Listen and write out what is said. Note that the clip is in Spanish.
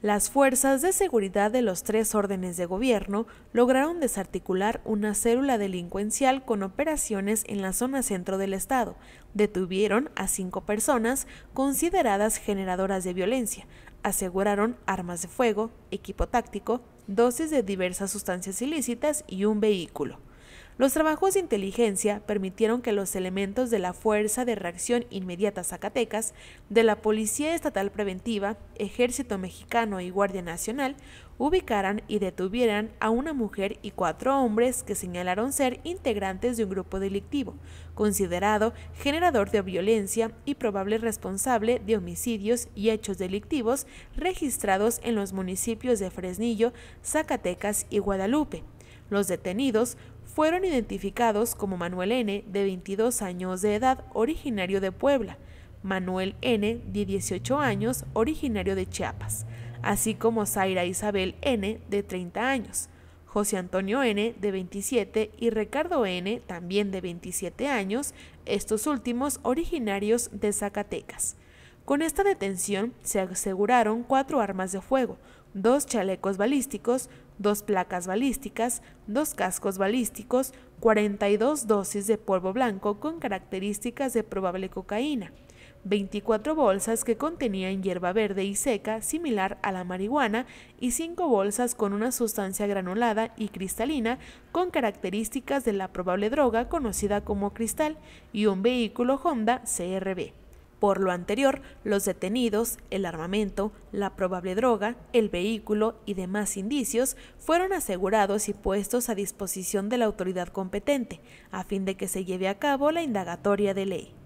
Las fuerzas de seguridad de los tres órdenes de gobierno lograron desarticular una célula delincuencial con operaciones en la zona centro del estado. Detuvieron a cinco personas consideradas generadoras de violencia. Aseguraron armas de fuego, equipo táctico, dosis de diversas sustancias ilícitas y un vehículo. Los trabajos de inteligencia permitieron que los elementos de la Fuerza de Reacción Inmediata Zacatecas, de la Policía Estatal Preventiva, Ejército Mexicano y Guardia Nacional ubicaran y detuvieran a una mujer y cuatro hombres que señalaron ser integrantes de un grupo delictivo, considerado generador de violencia y probable responsable de homicidios y hechos delictivos registrados en los municipios de Fresnillo, Zacatecas y Guadalupe. Los detenidos fueron identificados como Manuel N., de 22 años de edad, originario de Puebla, Manuel N., de 18 años, originario de Chiapas, así como Zaira Isabel N., de 30 años, José Antonio N., de 27, y Ricardo N., también de 27 años, estos últimos originarios de Zacatecas. Con esta detención se aseguraron cuatro armas de fuego, dos chalecos balísticos, dos placas balísticas, dos cascos balísticos, 42 dosis de polvo blanco con características de probable cocaína, 24 bolsas que contenían hierba verde y seca similar a la marihuana y 5 bolsas con una sustancia granulada y cristalina con características de la probable droga conocida como cristal y un vehículo Honda CRB. Por lo anterior, los detenidos, el armamento, la probable droga, el vehículo y demás indicios fueron asegurados y puestos a disposición de la autoridad competente, a fin de que se lleve a cabo la indagatoria de ley.